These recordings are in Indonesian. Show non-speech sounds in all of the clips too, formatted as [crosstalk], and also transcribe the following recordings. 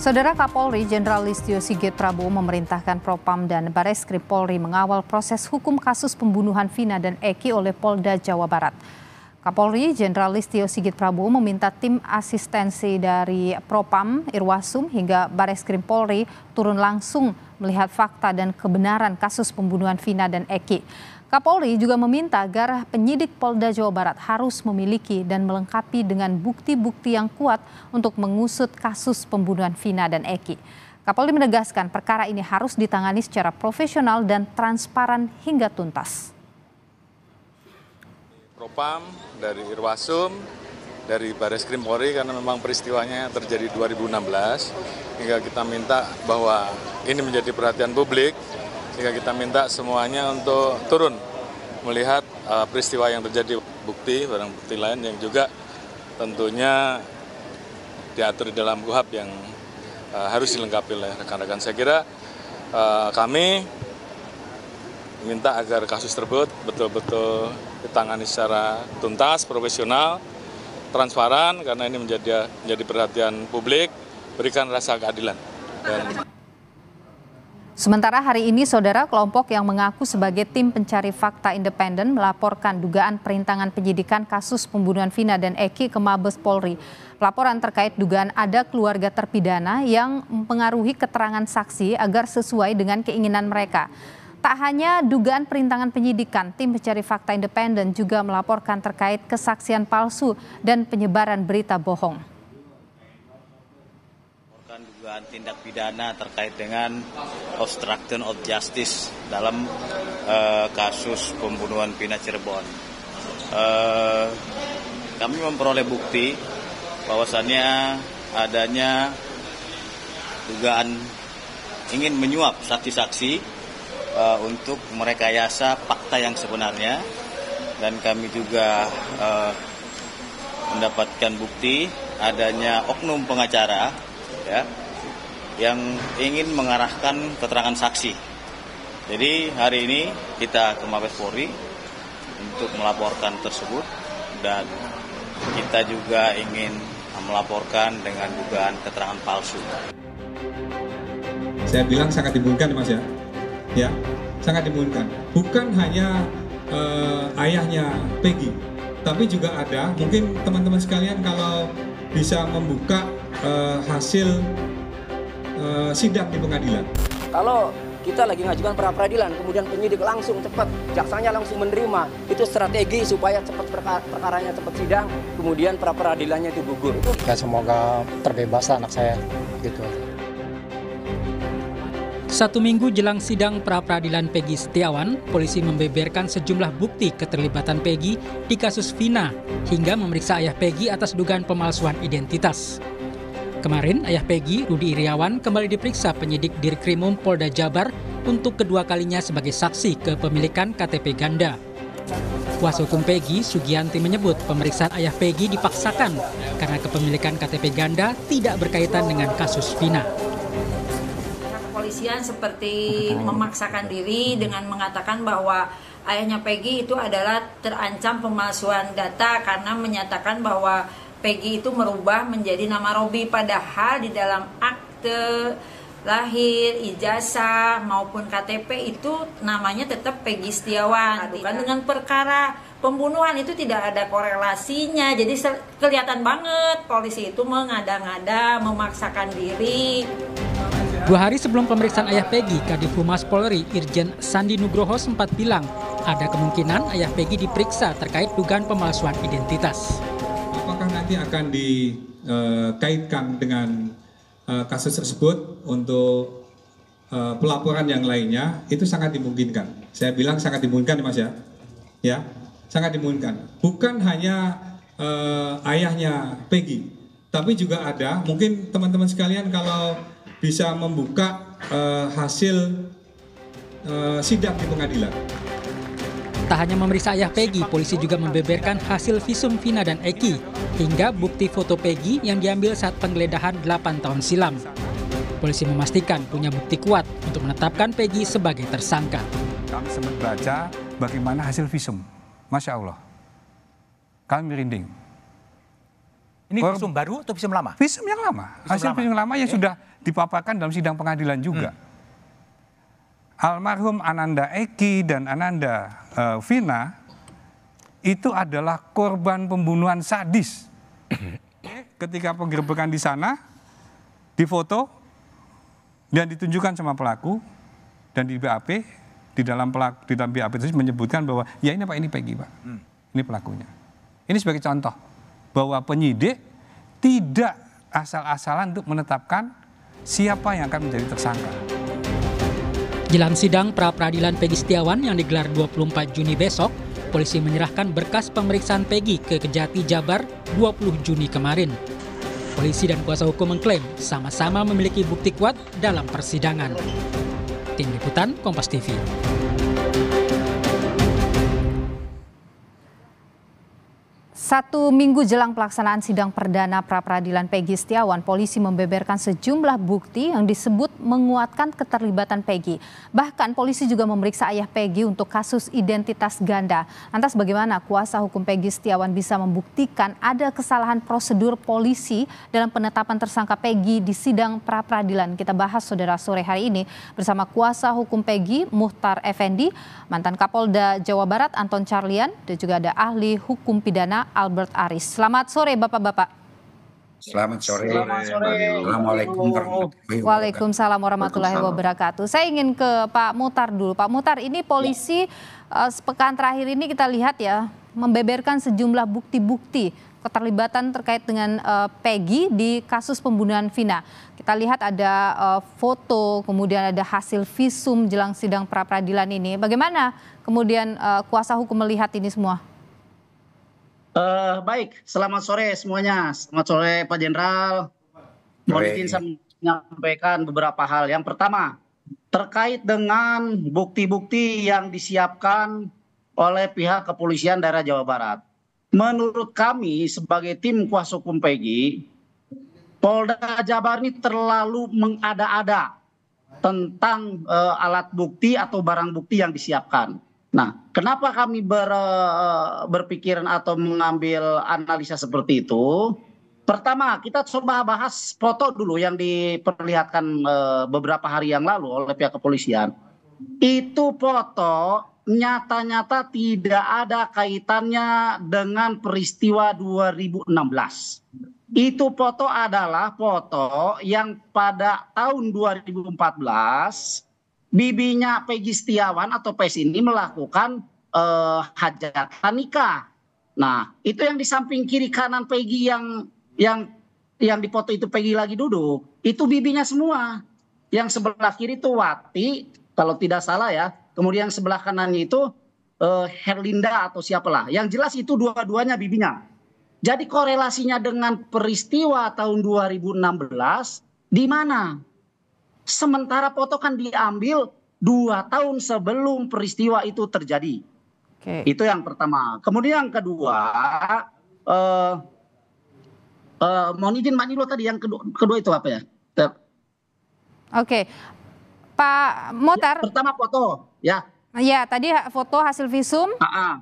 Saudara Kapolri Jenderal Listio Sigit Prabowo memerintahkan Propam dan Bareskrim Polri mengawal proses hukum kasus pembunuhan Vina dan Eki oleh Polda Jawa Barat. Kapolri Jenderal Listio Sigit Prabowo meminta tim asistensi dari Propam, Irwasum hingga Bareskrim Polri turun langsung melihat fakta dan kebenaran kasus pembunuhan Vina dan Eki. Kapolri juga meminta agar penyidik Polda Jawa Barat harus memiliki dan melengkapi dengan bukti-bukti yang kuat untuk mengusut kasus pembunuhan Vina dan Eki. Kapolri menegaskan perkara ini harus ditangani secara profesional dan transparan hingga tuntas. Propam, dari Irwasum, dari Baris Krim Polri karena memang peristiwanya terjadi 2016 hingga kita minta bahwa ini menjadi perhatian publik sehingga kita minta semuanya untuk turun melihat uh, peristiwa yang terjadi bukti barang bukti lain yang juga tentunya diatur di dalam kuhab yang uh, harus dilengkapi oleh rekan-rekan. Saya kira uh, kami minta agar kasus tersebut betul-betul ditangani secara tuntas, profesional, transparan karena ini menjadi menjadi perhatian publik. Berikan rasa keadilan. Dan... Sementara hari ini saudara kelompok yang mengaku sebagai tim pencari fakta independen melaporkan dugaan perintangan penyidikan kasus pembunuhan Vina dan Eki ke Mabes Polri. Laporan terkait dugaan ada keluarga terpidana yang mempengaruhi keterangan saksi agar sesuai dengan keinginan mereka. Tak hanya dugaan perintangan penyidikan, tim pencari fakta independen juga melaporkan terkait kesaksian palsu dan penyebaran berita bohong dugaan tindak pidana terkait dengan obstruction of justice dalam uh, kasus pembunuhan Pina Cirebon. Uh, kami memperoleh bukti bahwasannya adanya dugaan ingin menyuap saksi-saksi uh, untuk merekayasa fakta yang sebenarnya dan kami juga uh, mendapatkan bukti adanya oknum pengacara ya yang ingin mengarahkan keterangan saksi. Jadi hari ini kita ke Mabes Polri untuk melaporkan tersebut dan kita juga ingin melaporkan dengan dugaan keterangan palsu. Saya bilang sangat dimungkinkan mas ya, ya sangat dimungkinkan. Bukan hanya eh, ayahnya Peggy, tapi juga ada mungkin teman-teman sekalian kalau bisa membuka eh, hasil uh, eh, sidang di pengadilan. Kalau kita lagi ngajukan pra peradilan, kemudian penyidik langsung cepat, jaksanya langsung menerima. Itu strategi supaya cepat perka perkaranya cepat sidang, kemudian pra peradilannya itu gugur. Ya semoga terbebas anak saya gitu. Satu minggu jelang sidang pra peradilan Peggy Setiawan, polisi membeberkan sejumlah bukti keterlibatan Peggy di kasus Vina hingga memeriksa ayah Peggy atas dugaan pemalsuan identitas. Kemarin, ayah Peggy, Rudi Iriawan, kembali diperiksa penyidik Dirkrimum Polda Jabar untuk kedua kalinya sebagai saksi kepemilikan KTP ganda. Kuasa hukum Peggy, Sugianti menyebut pemeriksaan ayah Peggy dipaksakan karena kepemilikan KTP ganda tidak berkaitan dengan kasus Vina. Kepolisian seperti memaksakan diri dengan mengatakan bahwa ayahnya Peggy itu adalah terancam pemalsuan data karena menyatakan bahwa Peggy itu merubah menjadi nama Robi padahal di dalam akte lahir, ijazah maupun KTP itu namanya tetap Peggy Setiawan. bukan dengan perkara pembunuhan itu tidak ada korelasinya. Jadi kelihatan banget polisi itu mengada-ngada, memaksakan diri. Dua hari sebelum pemeriksaan ayah Peggy, Kadif Humas Polri Irjen Sandi Nugroho sempat bilang ada kemungkinan ayah Peggy diperiksa terkait dugaan pemalsuan identitas nanti akan dikaitkan eh, dengan eh, kasus tersebut untuk eh, pelaporan yang lainnya itu sangat dimungkinkan. Saya bilang sangat dimungkinkan Mas ya. Ya, sangat dimungkinkan. Bukan hanya uh, ayahnya Peggy, tapi juga ada mungkin teman-teman sekalian kalau bisa membuka uh, hasil uh, sidang di pengadilan. Tak hanya memeriksa ayah Peggy, polisi juga membeberkan hasil visum Vina dan Eki, hingga bukti foto Peggy yang diambil saat penggeledahan 8 tahun silam. Polisi memastikan punya bukti kuat untuk menetapkan Peggy sebagai tersangka. Kami sempat baca bagaimana hasil visum. Masya Allah. Kami merinding. Ini Kor visum baru atau visum lama? Visum yang lama. Visum hasil lama. visum lama yang okay. sudah dipaparkan dalam sidang pengadilan juga. Hmm. Almarhum Ananda Eki dan Ananda uh, Vina itu adalah korban pembunuhan sadis. [coughs] Ketika penggerbekan di sana, difoto dan ditunjukkan sama pelaku dan di BAP di dalam pelaku di dalam BAP itu menyebutkan bahwa ya ini Pak ini Peggy Pak. Hmm. Ini pelakunya. Ini sebagai contoh bahwa penyidik tidak asal-asalan untuk menetapkan siapa yang akan menjadi tersangka. Jelang sidang pra-peradilan Pegi Setiawan yang digelar 24 Juni besok, polisi menyerahkan berkas pemeriksaan Pegi ke Kejati Jabar 20 Juni kemarin. Polisi dan kuasa hukum mengklaim sama-sama memiliki bukti kuat dalam persidangan. Tim Liputan Kompas TV. Satu minggu jelang pelaksanaan sidang perdana pra-peradilan Peggy Setiawan, polisi membeberkan sejumlah bukti yang disebut menguatkan keterlibatan Peggy. Bahkan polisi juga memeriksa ayah Peggy untuk kasus identitas ganda. Lantas bagaimana kuasa hukum Peggy Setiawan bisa membuktikan ada kesalahan prosedur polisi dalam penetapan tersangka Peggy di sidang pra-peradilan? Kita bahas saudara sore hari ini bersama kuasa hukum Peggy, Muhtar Effendi, mantan Kapolda Jawa Barat Anton Charlian, dan juga ada ahli hukum pidana Albert Aris. Selamat sore Bapak-Bapak. Selamat sore. Selamat sore. Assalamualaikum warahmatullahi Waalaikumsalam warahmatullahi wabarakatuh. Saya ingin ke Pak Mutar dulu. Pak Mutar, ini ya. polisi ya. uh, sepekan terakhir ini kita lihat ya membeberkan sejumlah bukti-bukti keterlibatan terkait dengan uh, Peggy di kasus pembunuhan Vina. Kita lihat ada uh, foto, kemudian ada hasil visum jelang sidang pra peradilan ini. Bagaimana kemudian uh, kuasa hukum melihat ini semua? Eh, baik selamat sore semuanya selamat sore pak jenderal Mungkin saya menyampaikan beberapa hal yang pertama terkait dengan bukti bukti yang disiapkan oleh pihak kepolisian daerah Jawa Barat menurut kami sebagai tim kuasa hukum PG Polda Jabar ini terlalu mengada-ada tentang uh, alat bukti atau barang bukti yang disiapkan nah kenapa kami eh, berpikiran atau mengambil analisa seperti itu pertama kita coba bahas foto dulu yang diperlihatkan eh, beberapa hari yang lalu oleh pihak kepolisian itu foto nyata-nyata tidak ada kaitannya dengan peristiwa 2016. Itu foto adalah foto yang pada tahun 2014 bibinya Peggy Setiawan atau Pes ini melakukan eh, hajatan nikah. Nah, itu yang di samping kiri kanan Peggy yang yang yang di foto itu Peggy lagi duduk, itu bibinya semua. Yang sebelah kiri itu Wati, kalau tidak salah ya. Kemudian yang sebelah kanannya itu eh, Herlinda atau siapalah. Yang jelas itu dua-duanya bibinya. Jadi korelasinya dengan peristiwa tahun 2016 di mana? sementara foto kan diambil dua tahun sebelum peristiwa itu terjadi. Okay. Itu yang pertama. Kemudian yang kedua, uh, uh, mohon izin Nilo tadi yang kedua, kedua itu apa ya? Oke, okay. Pak Motar. Ya, pertama foto, ya. Ya, tadi foto hasil visum. Ah, ah.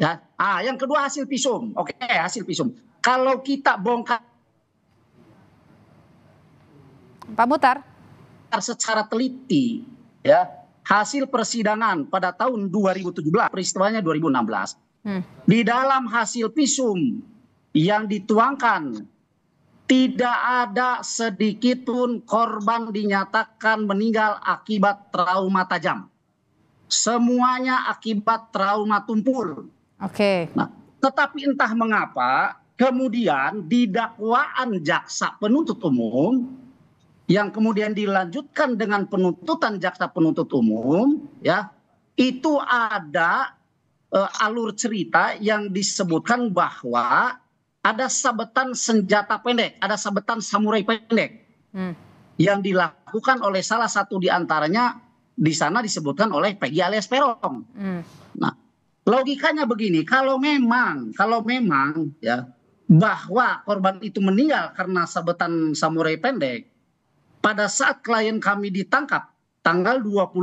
Ya, ah, yang kedua hasil visum. Oke, okay, hasil visum. Kalau kita bongkar. Pak Mutar secara teliti ya hasil persidangan pada tahun 2017 peristiwanya 2016 hmm. di dalam hasil visum yang dituangkan tidak ada sedikit pun korban dinyatakan meninggal akibat trauma tajam. Semuanya akibat trauma tumpul. Oke. Okay. Nah, tetapi entah mengapa kemudian di dakwaan jaksa penuntut umum yang kemudian dilanjutkan dengan penuntutan jaksa penuntut umum ya itu ada uh, alur cerita yang disebutkan bahwa ada sabetan senjata pendek, ada sabetan samurai pendek hmm. yang dilakukan oleh salah satu di antaranya di sana disebutkan oleh Peggy alias Perong. Hmm. Nah, logikanya begini, kalau memang kalau memang ya bahwa korban itu meninggal karena sabetan samurai pendek, pada saat klien kami ditangkap tanggal 21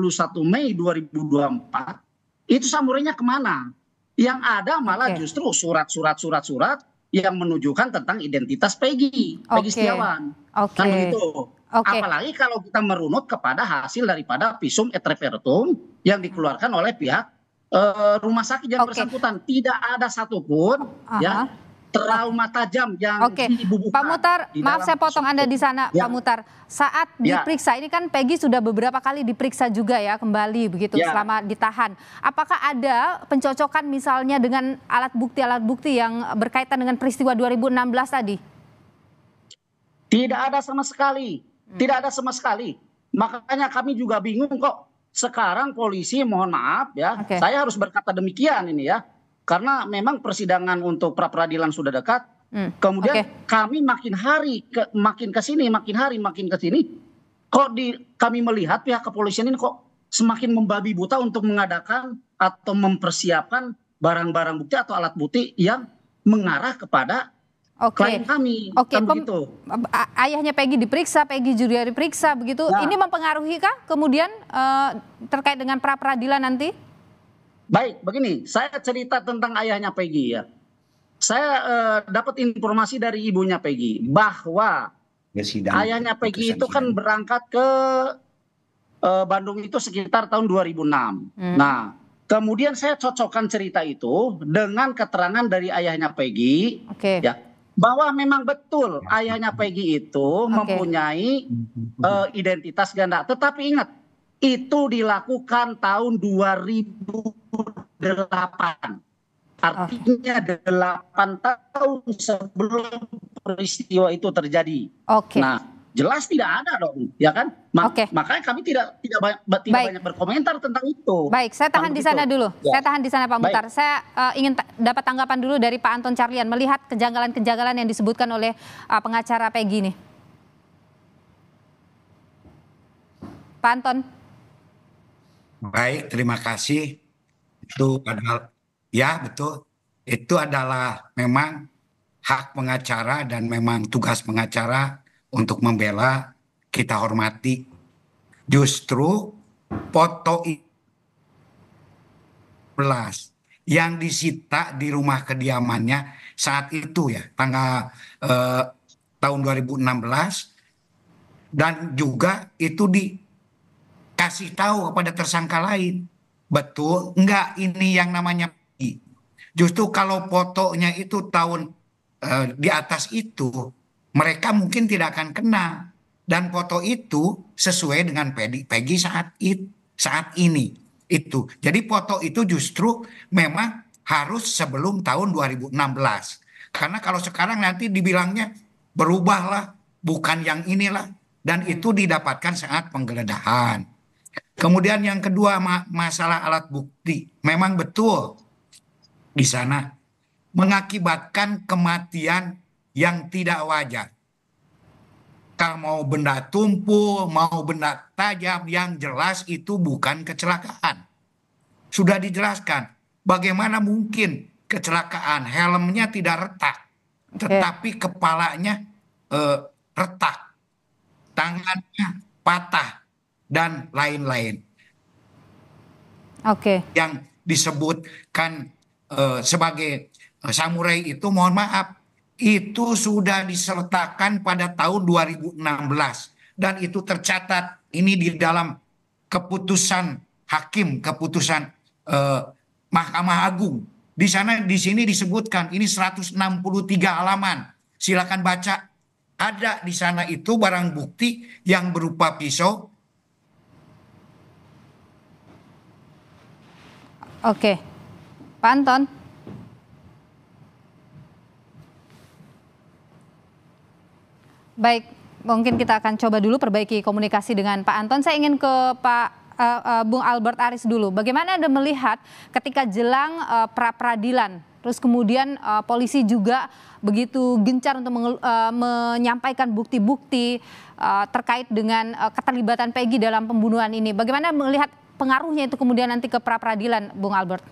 Mei 2024 itu samurainya kemana? Yang ada malah okay. justru surat-surat surat-surat yang menunjukkan tentang identitas Peggy, okay. Peggy Setiawan. Okay. Kan begitu. Okay. Apalagi kalau kita merunut kepada hasil daripada visum et repertum yang dikeluarkan oleh pihak uh, rumah sakit yang okay. bersangkutan, tidak ada satupun uh -huh. ya trauma tajam yang Oke. dibubuhkan. Pak Mutar, di maaf saya potong Anda di sana, ya. Pak Mutar. Saat ya. diperiksa, ini kan Peggy sudah beberapa kali diperiksa juga ya kembali begitu ya. selama ditahan. Apakah ada pencocokan misalnya dengan alat bukti-alat bukti yang berkaitan dengan peristiwa 2016 tadi? Tidak ada sama sekali. Hmm. Tidak ada sama sekali. Makanya kami juga bingung kok sekarang polisi mohon maaf ya, okay. saya harus berkata demikian ini ya karena memang persidangan untuk pra peradilan sudah dekat. Hmm, kemudian kami makin hari ke, makin ke sini, makin hari makin ke sini kok di kami melihat pihak kepolisian ini kok semakin membabi buta untuk mengadakan atau mempersiapkan barang-barang bukti atau alat bukti yang mengarah kepada Oke. Okay. kami. Oke. Okay. Begitu. Ayahnya Peggy diperiksa, Peggy juga diperiksa begitu. Nah. Ini mempengaruhi kah kemudian uh, terkait dengan pra peradilan nanti? Baik, begini, saya cerita tentang ayahnya Peggy ya. Saya uh, dapat informasi dari ibunya Peggy bahwa ya, sidang, ayahnya Peggy itu sidang. kan berangkat ke uh, Bandung itu sekitar tahun 2006. Hmm. Nah, kemudian saya cocokkan cerita itu dengan keterangan dari ayahnya Peggy. Okay. Ya, bahwa memang betul ya. ayahnya Peggy itu okay. mempunyai uh, identitas ganda. Tetapi ingat, itu dilakukan tahun 2008. Artinya delapan 8 tahun sebelum peristiwa itu terjadi. Oke. Okay. Nah, jelas tidak ada dong, ya kan? Ma okay. Makanya kami tidak tidak banyak tidak banyak berkomentar tentang itu. Baik, saya tahan di sana dulu. Ya. Saya tahan di sana Pak Baik. Mutar. Saya uh, ingin dapat tanggapan dulu dari Pak Anton Charlian melihat kejanggalan-kejanggalan yang disebutkan oleh uh, pengacara Peggy ini. Pak Anton. Baik, terima kasih. Itu adalah ya betul. Itu adalah memang hak pengacara dan memang tugas pengacara untuk membela kita hormati. Justru foto belas yang disita di rumah kediamannya saat itu ya tanggal eh, tahun 2016 dan juga itu di kasih tahu kepada tersangka lain. Betul? Enggak, ini yang namanya Justru kalau fotonya itu tahun eh, di atas itu, mereka mungkin tidak akan kena. Dan foto itu sesuai dengan Peggy, Peggy saat itu saat ini itu. Jadi foto itu justru memang harus sebelum tahun 2016. Karena kalau sekarang nanti dibilangnya berubahlah, bukan yang inilah dan hmm. itu didapatkan saat penggeledahan. Kemudian yang kedua masalah alat bukti. Memang betul di sana mengakibatkan kematian yang tidak wajar. Kalau mau benda tumpul, mau benda tajam yang jelas itu bukan kecelakaan. Sudah dijelaskan bagaimana mungkin kecelakaan helmnya tidak retak, tetapi kepalanya eh, retak, tangannya patah, dan lain-lain. Oke. Okay. Yang disebutkan uh, sebagai eh, samurai itu mohon maaf itu sudah disertakan pada tahun 2016 dan itu tercatat ini di dalam keputusan hakim keputusan eh, Mahkamah Agung di sana di sini disebutkan ini 163 halaman silakan baca ada di sana itu barang bukti yang berupa pisau Oke. Pak Anton. Baik, mungkin kita akan coba dulu perbaiki komunikasi dengan Pak Anton. Saya ingin ke Pak uh, uh, Bung Albert Aris dulu. Bagaimana Anda melihat ketika jelang uh, pra peradilan, terus kemudian uh, polisi juga begitu gencar untuk uh, menyampaikan bukti-bukti uh, terkait dengan uh, keterlibatan Peggy dalam pembunuhan ini. Bagaimana melihat pengaruhnya itu kemudian nanti ke pra peradilan, Bung Albert?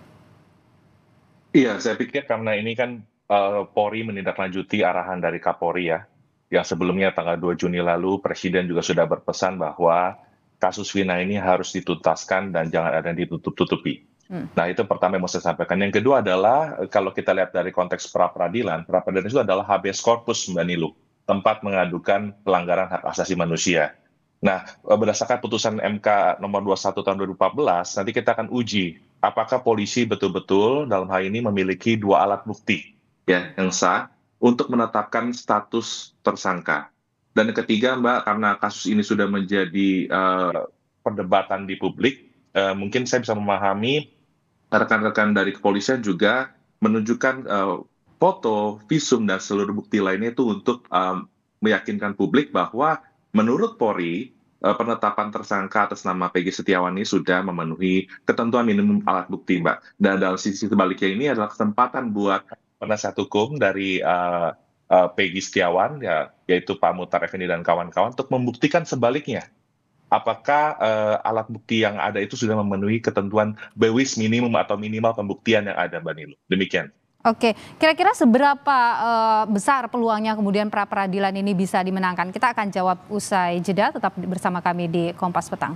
Iya, saya pikir karena ini kan uh, Polri menindaklanjuti arahan dari Kapolri ya, yang sebelumnya tanggal 2 Juni lalu Presiden juga sudah berpesan bahwa kasus Vina ini harus dituntaskan dan jangan ada yang ditutup-tutupi. Hmm. Nah itu pertama yang mau saya sampaikan. Yang kedua adalah kalau kita lihat dari konteks pra peradilan, pra peradilan itu adalah habeas corpus Mbak Nilu, tempat mengadukan pelanggaran hak asasi manusia. Nah, eh, berdasarkan putusan MK nomor 21 tahun 2014, nanti kita akan uji apakah polisi betul-betul dalam hal ini memiliki dua alat bukti ya yang sah untuk menetapkan status tersangka. Dan yang ketiga, Mbak, karena kasus ini sudah menjadi uh, perdebatan di publik, uh, mungkin saya bisa memahami rekan-rekan dari kepolisian juga menunjukkan uh, foto, visum, dan seluruh bukti lainnya itu untuk um, meyakinkan publik bahwa menurut Polri eh, penetapan tersangka atas nama Peggy Setiawan ini sudah memenuhi ketentuan minimum alat bukti, Mbak. Dan dalam sisi sebaliknya ini adalah kesempatan buat penasihat hukum dari uh, uh, Peggy Setiawan, ya, yaitu Pak Mutar Effendi dan kawan-kawan, untuk membuktikan sebaliknya. Apakah uh, alat bukti yang ada itu sudah memenuhi ketentuan bewis minimum atau minimal pembuktian yang ada, Mbak Nilo. Demikian. Oke, kira-kira seberapa uh, besar peluangnya kemudian pra peradilan ini bisa dimenangkan? Kita akan jawab usai jeda, tetap bersama kami di Kompas Petang.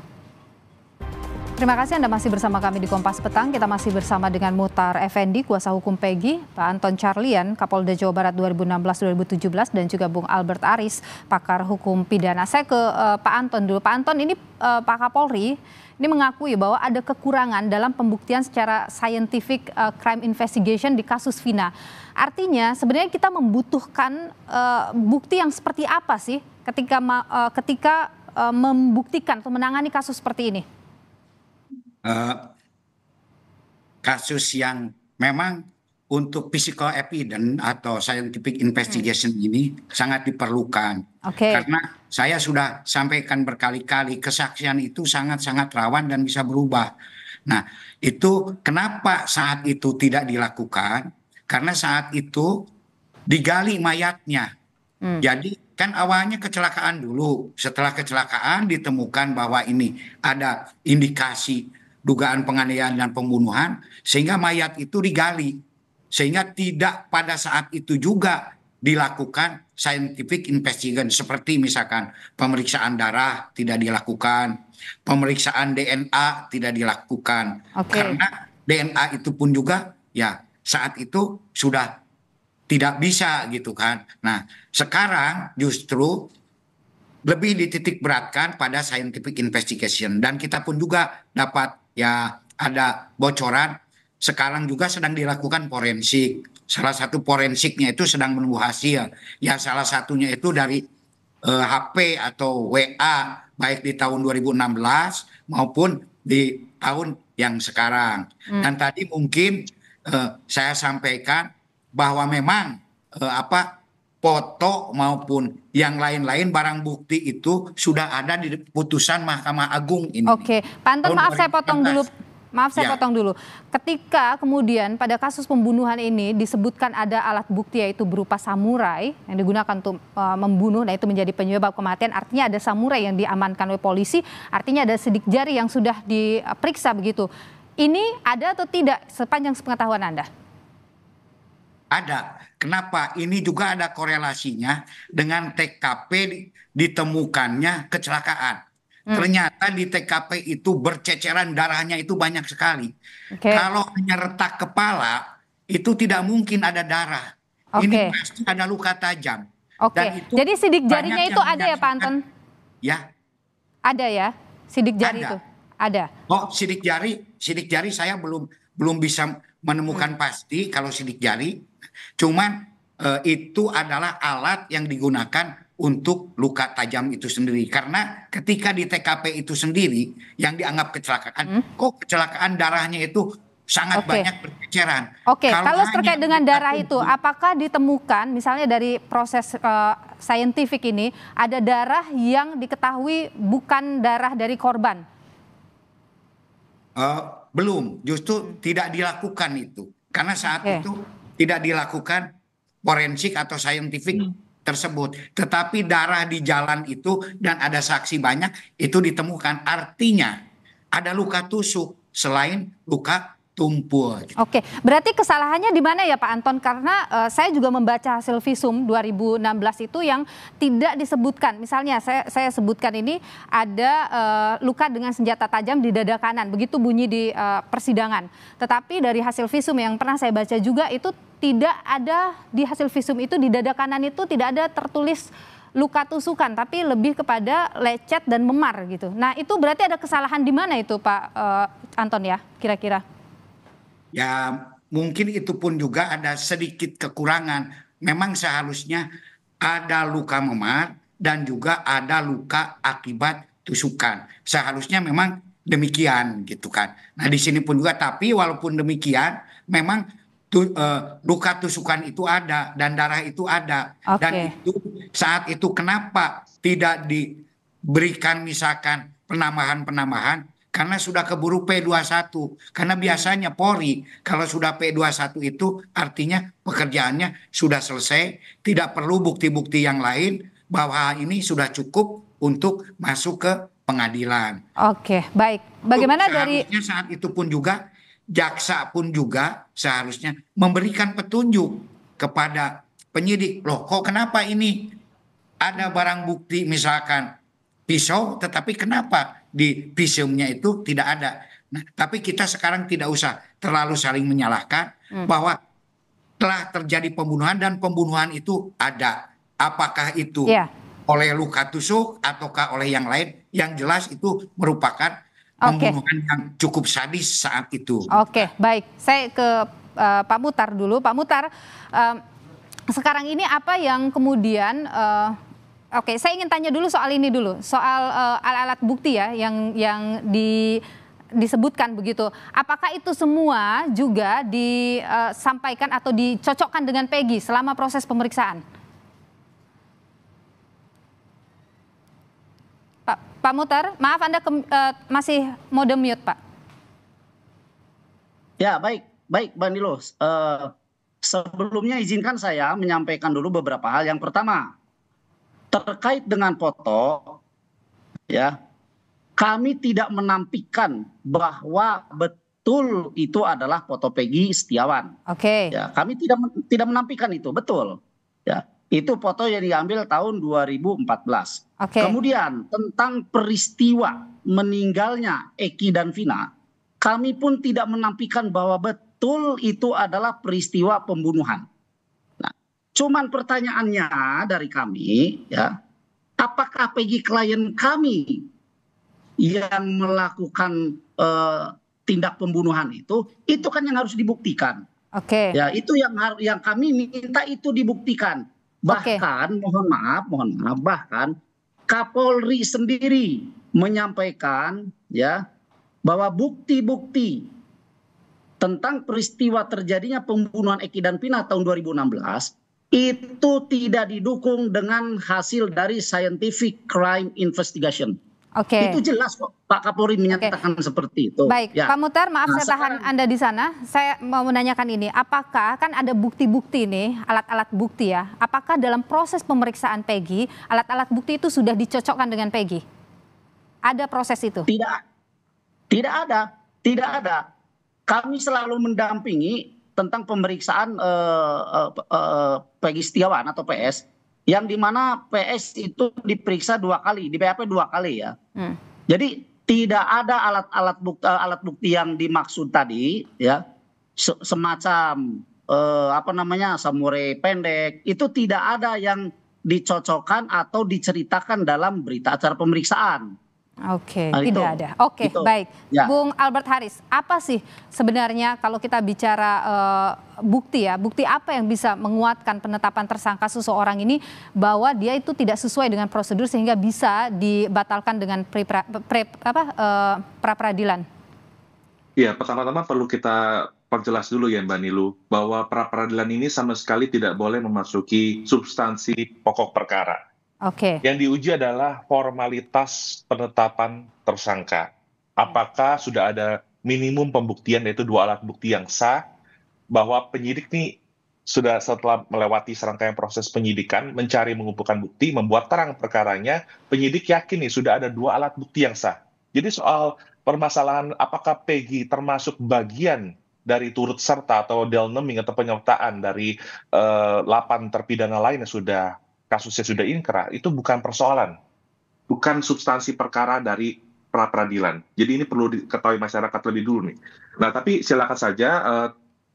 Terima kasih Anda masih bersama kami di Kompas Petang. Kita masih bersama dengan Mutar Effendi, kuasa hukum Peggy, Pak Anton Charlian, Kapolda Jawa Barat 2016-2017, dan juga Bung Albert Aris, pakar hukum pidana. Saya ke uh, Pak Anton dulu. Pak Anton ini uh, Pak Kapolri ini mengakui bahwa ada kekurangan dalam pembuktian secara scientific uh, crime investigation di kasus Vina. Artinya sebenarnya kita membutuhkan uh, bukti yang seperti apa sih ketika uh, ketika uh, membuktikan atau menangani kasus seperti ini? Uh, kasus yang memang untuk physical evidence atau scientific hmm. investigation hmm. ini sangat diperlukan. Okay. Karena saya sudah sampaikan berkali-kali kesaksian itu sangat-sangat rawan dan bisa berubah. Nah, itu kenapa saat itu tidak dilakukan? Karena saat itu digali mayatnya. Hmm. Jadi kan awalnya kecelakaan dulu. Setelah kecelakaan ditemukan bahwa ini ada indikasi dugaan penganiayaan dan pembunuhan sehingga mayat itu digali sehingga tidak pada saat itu juga dilakukan scientific investigation seperti misalkan pemeriksaan darah tidak dilakukan, pemeriksaan DNA tidak dilakukan okay. karena DNA itu pun juga ya saat itu sudah tidak bisa gitu kan. Nah, sekarang justru lebih dititik beratkan pada scientific investigation dan kita pun juga dapat ya ada bocoran sekarang juga sedang dilakukan forensik. Salah satu forensiknya itu sedang menunggu hasil. Ya salah satunya itu dari HP eh, atau WA baik di tahun 2016 maupun di tahun yang sekarang. Hmm. Dan tadi mungkin eh, saya sampaikan bahwa memang eh, apa foto maupun yang lain-lain barang bukti itu sudah ada di putusan Mahkamah Agung ini. Oke, pantun maaf saya potong dulu Maaf saya ya. potong dulu. Ketika kemudian pada kasus pembunuhan ini disebutkan ada alat bukti yaitu berupa samurai yang digunakan untuk uh, membunuh nah itu menjadi penyebab kematian artinya ada samurai yang diamankan oleh polisi, artinya ada sidik jari yang sudah diperiksa begitu. Ini ada atau tidak sepanjang sepengetahuan Anda? Ada. Kenapa? Ini juga ada korelasinya dengan TKP ditemukannya kecelakaan. Hmm. Ternyata di TKP itu berceceran darahnya itu banyak sekali. Okay. Kalau hanya retak kepala, itu tidak mungkin ada darah. Okay. Ini pasti ada luka tajam. Oke. Okay. Jadi sidik jarinya itu ada ya, Pak Anton? Ya. Ada ya, sidik jari ada. itu. Ada. Oh, sidik jari, sidik jari saya belum belum bisa menemukan hmm. pasti kalau sidik jari. Cuman eh, itu adalah alat yang digunakan untuk luka tajam itu sendiri karena ketika di TKP itu sendiri yang dianggap kecelakaan hmm? kok kecelakaan darahnya itu sangat okay. banyak berceceran. Oke, okay. kalau, kalau terkait dengan darah itu, apakah ditemukan misalnya dari proses uh, saintifik ini ada darah yang diketahui bukan darah dari korban? Uh, belum, justru tidak dilakukan itu karena saat okay. itu tidak dilakukan forensik atau saintifik. Hmm tersebut. Tetapi darah di jalan itu dan ada saksi banyak itu ditemukan. Artinya ada luka tusuk selain luka tumpul. Oke, berarti kesalahannya di mana ya Pak Anton? Karena uh, saya juga membaca hasil visum 2016 itu yang tidak disebutkan. Misalnya saya saya sebutkan ini ada uh, luka dengan senjata tajam di dada kanan, begitu bunyi di uh, persidangan. Tetapi dari hasil visum yang pernah saya baca juga itu tidak ada di hasil visum itu di dada kanan itu tidak ada tertulis luka tusukan tapi lebih kepada lecet dan memar gitu. Nah, itu berarti ada kesalahan di mana itu Pak uh, Anton ya kira-kira? Ya, mungkin itu pun juga ada sedikit kekurangan. Memang seharusnya ada luka memar dan juga ada luka akibat tusukan. Seharusnya memang demikian gitu kan. Nah, di sini pun juga tapi walaupun demikian memang tu, uh, eh, luka tusukan itu ada dan darah itu ada okay. dan itu saat itu kenapa tidak diberikan misalkan penambahan-penambahan karena sudah keburu P21 karena biasanya Polri kalau sudah P21 itu artinya pekerjaannya sudah selesai tidak perlu bukti-bukti yang lain bahwa ini sudah cukup untuk masuk ke pengadilan. Oke, baik. Bagaimana dari saat itu pun juga jaksa pun juga seharusnya memberikan petunjuk kepada penyidik. Loh kok kenapa ini ada barang bukti misalkan pisau tetapi kenapa di visumnya itu tidak ada. Nah, tapi kita sekarang tidak usah terlalu saling menyalahkan hmm. bahwa telah terjadi pembunuhan dan pembunuhan itu ada. Apakah itu yeah. oleh luka tusuk ataukah oleh yang lain? Yang jelas itu merupakan okay. yang cukup sadis saat itu. Oke, okay, baik. Saya ke uh, Pak Mutar dulu. Pak Mutar, uh, sekarang ini apa yang kemudian uh, Oke, saya ingin tanya dulu soal ini dulu, soal eh, alat-alat bukti ya yang yang di disebutkan begitu. Apakah itu semua juga disampaikan atau dicocokkan dengan Peggy selama proses pemeriksaan? Pak Mutar, maaf Anda ke, uh, eh, masih mode mute, Pak. Ya, baik. Baik, Bang Nilo. Uh, eh, sebelumnya izinkan saya menyampaikan dulu beberapa hal. Yang pertama, terkait dengan foto, ya, kami tidak menampilkan bahwa betul itu adalah foto Peggy Setiawan. Oke. Okay. Ya, kami tidak tidak menampikan itu, betul. Ya. Itu foto yang diambil tahun 2014. Okay. Kemudian tentang peristiwa meninggalnya Eki dan Vina, kami pun tidak menampikan bahwa betul itu adalah peristiwa pembunuhan. Nah, cuman pertanyaannya dari kami ya, apakah Peggy klien kami yang melakukan uh, tindak pembunuhan itu itu kan yang harus dibuktikan. Oke. Okay. Ya, itu yang yang kami minta itu dibuktikan. Bahkan okay. mohon maaf, mohon maaf, bahkan Kapolri sendiri menyampaikan ya bahwa bukti-bukti tentang peristiwa terjadinya pembunuhan Eki dan Pina tahun 2016 itu tidak didukung dengan hasil dari scientific crime investigation. Okay. Itu jelas kok Pak Kapolri menyatakan okay. seperti itu. Baik, ya. Pak Mutar, maaf nah, saya tahan Anda di sana. Saya mau menanyakan ini, apakah kan ada bukti-bukti nih, alat-alat bukti ya? Apakah dalam proses pemeriksaan Pegi, alat-alat bukti itu sudah dicocokkan dengan Pegi? Ada proses itu? Tidak. Tidak ada, tidak ada. Kami selalu mendampingi tentang pemeriksaan uh, uh, uh, Peggy Setiawan atau PS yang dimana PS itu diperiksa dua kali, di BAP dua kali ya. Hmm. Jadi tidak ada alat-alat bukti, eh, alat bukti yang dimaksud tadi ya, semacam eh, apa namanya samurai pendek itu tidak ada yang dicocokkan atau diceritakan dalam berita acara pemeriksaan. Oke, okay, nah, tidak itu. ada. Oke, okay, gitu. baik. Ya. Bung Albert Haris, apa sih sebenarnya kalau kita bicara uh, bukti ya, bukti apa yang bisa menguatkan penetapan tersangka seseorang ini bahwa dia itu tidak sesuai dengan prosedur sehingga bisa dibatalkan dengan pra, pre, uh, eh, pra peradilan? Ya, pertama-tama perlu kita perjelas dulu ya Mbak Nilu bahwa pra peradilan ini sama sekali tidak boleh memasuki substansi pokok perkara Oke. Okay. Yang diuji adalah formalitas penetapan tersangka. Apakah okay. sudah ada minimum pembuktian yaitu dua alat bukti yang sah bahwa penyidik nih sudah setelah melewati serangkaian proses penyidikan, mencari mengumpulkan bukti, membuat terang perkaranya, penyidik yakin nih sudah ada dua alat bukti yang sah. Jadi soal permasalahan apakah Peggy termasuk bagian dari turut serta atau delneming atau penyertaan dari delapan eh, 8 terpidana lain yang sudah kasusnya sudah inkrah, itu bukan persoalan, bukan substansi perkara dari pra peradilan. Jadi ini perlu diketahui masyarakat lebih dulu nih. Nah, tapi silakan saja uh,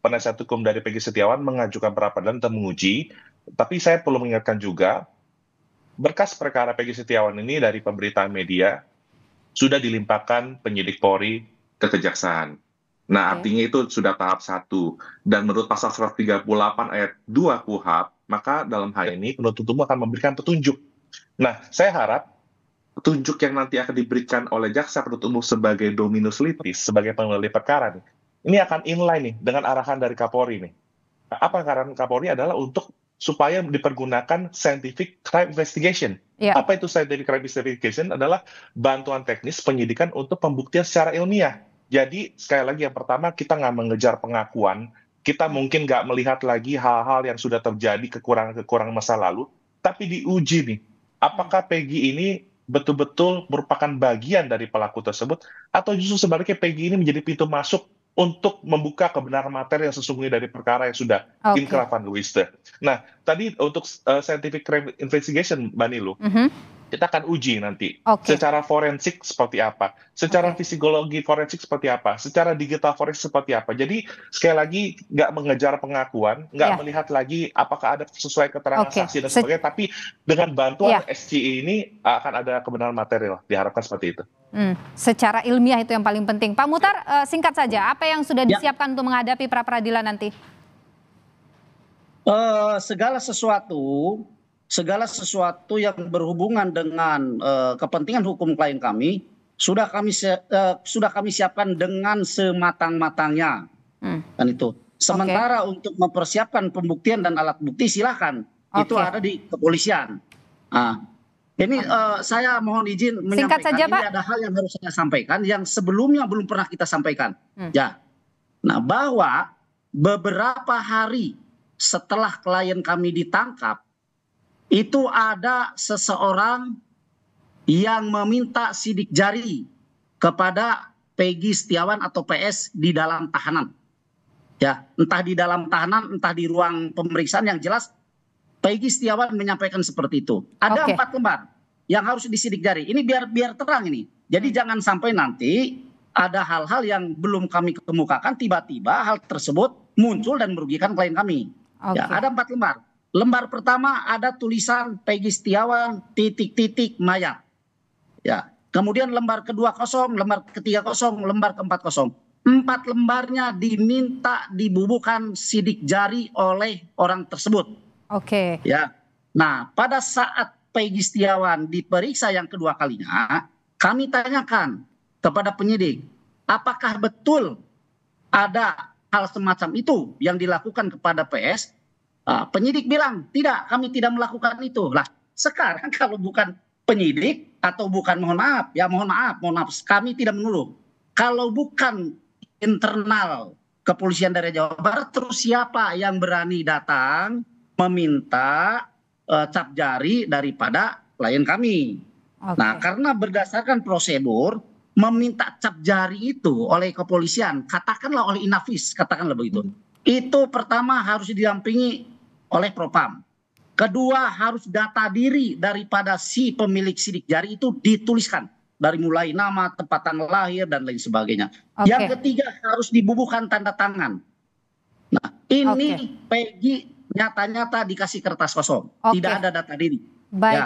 penasihat hukum dari Pegi Setiawan mengajukan pra peradilan untuk menguji. Tapi saya perlu mengingatkan juga berkas perkara Pegi Setiawan ini dari pemberitaan media sudah dilimpahkan penyidik Polri ke kejaksaan. Nah, artinya itu sudah tahap satu. Dan menurut pasal 138 ayat 2 KUHAP, maka dalam hal ini penuntut umum akan memberikan petunjuk. Nah, saya harap petunjuk yang nanti akan diberikan oleh jaksa penuntut umum sebagai dominus litis, sebagai pengelola perkara nih, ini akan inline nih dengan arahan dari Kapolri nih. Nah, apa arahan Kapolri adalah untuk supaya dipergunakan scientific crime investigation. Ya. Apa itu scientific crime investigation adalah bantuan teknis penyidikan untuk pembuktian secara ilmiah. Jadi sekali lagi yang pertama kita nggak mengejar pengakuan, kita mungkin nggak melihat lagi hal-hal yang sudah terjadi kekurangan-kekurangan masa lalu, tapi diuji nih, apakah Peggy ini betul-betul merupakan bagian dari pelaku tersebut, atau justru sebaliknya Peggy ini menjadi pintu masuk untuk membuka kebenaran materi yang sesungguhnya dari perkara yang sudah okay. Wister. Nah, tadi untuk uh, scientific crime investigation, Mbak Nilo, mm -hmm kita akan uji nanti okay. secara forensik seperti apa, secara okay. psikologi forensik seperti apa, secara digital forensik seperti apa. Jadi sekali lagi nggak mengejar pengakuan, nggak yeah. melihat lagi apakah ada sesuai keterangan okay. saksi dan sebagainya, Se tapi dengan bantuan yeah. SCI ini akan ada kebenaran material diharapkan seperti itu. Hmm, secara ilmiah itu yang paling penting. Pak Mutar, ya. eh, singkat saja, apa yang sudah ya. disiapkan untuk menghadapi pra peradilan nanti? Uh, segala sesuatu segala sesuatu yang berhubungan dengan eh, kepentingan hukum klien kami sudah kami eh, sudah kami siapkan dengan sematang-matangnya. Hmm. Dan itu. Sementara okay. untuk mempersiapkan pembuktian dan alat bukti silahkan okay. itu ada di kepolisian. Nah, ini uh, saya mohon izin menyampaikan saja, ini ada hal yang harus saya sampaikan yang sebelumnya belum pernah kita sampaikan. Hmm. Ya. Nah, bahwa beberapa hari setelah klien kami ditangkap itu ada seseorang yang meminta sidik jari kepada Peggy Setiawan atau PS di dalam tahanan. Ya, entah di dalam tahanan, entah di ruang pemeriksaan yang jelas Peggy Setiawan menyampaikan seperti itu. Ada okay. empat lembar yang harus disidik jari. Ini biar biar terang ini. Jadi hmm. jangan sampai nanti ada hal-hal yang belum kami kemukakan tiba-tiba hal tersebut muncul dan merugikan klien kami. Okay. Ya, ada empat lembar. Lembar pertama ada tulisan Peggy Setiawan titik-titik mayat. Ya. Kemudian lembar kedua kosong, lembar ketiga kosong, lembar keempat kosong. Empat lembarnya diminta dibubuhkan sidik jari oleh orang tersebut. Oke. Okay. Ya. Nah, pada saat Peggy Setiawan diperiksa yang kedua kalinya, kami tanyakan kepada penyidik, apakah betul ada hal semacam itu yang dilakukan kepada PS Ah, penyidik bilang tidak kami tidak melakukan itu lah sekarang [laughs] kalau bukan penyidik atau bukan mohon maaf ya mohon maaf mohon maaf kami tidak menuduh kalau bukan internal kepolisian dari Jawa Barat terus siapa yang berani datang meminta uh, cap jari daripada klien kami okay. nah karena berdasarkan prosedur meminta cap jari itu oleh kepolisian katakanlah oleh Inafis katakanlah begitu hmm. itu pertama harus didampingi oleh Propam. Kedua, harus data diri daripada si pemilik sidik jari itu dituliskan dari mulai nama, tempatan lahir dan lain sebagainya. Okay. Yang ketiga, harus dibubuhkan tanda tangan. Nah, ini okay. Peggy nyata-nyata dikasih kertas kosong, okay. tidak ada data diri. Baik. Ya.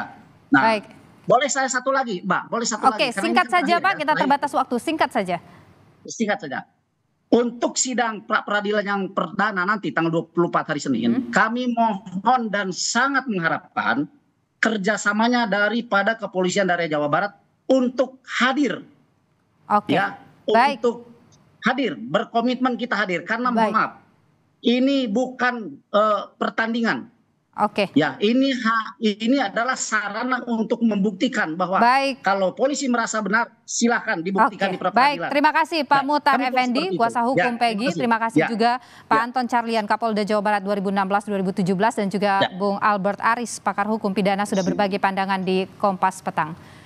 Nah, Baik. boleh saya satu lagi, Mbak? Boleh satu okay, lagi. Oke, singkat saja, Pak. Kita terbatas waktu. Singkat saja. Singkat saja untuk sidang pra peradilan yang perdana nanti tanggal 24 hari Senin, hmm. kami mohon dan sangat mengharapkan kerjasamanya daripada kepolisian dari Jawa Barat untuk hadir. Oke. Okay. Ya, untuk hadir, berkomitmen kita hadir karena Baik. mohon maaf, ini bukan uh, pertandingan Oke. Okay. Ya, ini ini adalah sarana untuk membuktikan bahwa Baik. kalau polisi merasa benar, silahkan dibuktikan okay. di pra peradilan. Baik, terima kasih Pak ya, Mutar Baik, Effendi, kuasa hukum ya, Peggy. Terima kasih, ya. juga Pak ya. Anton Carlian, Kapolda Jawa Barat 2016-2017 dan juga ya. Bung Albert Aris, pakar hukum pidana sudah berbagi pandangan di Kompas Petang.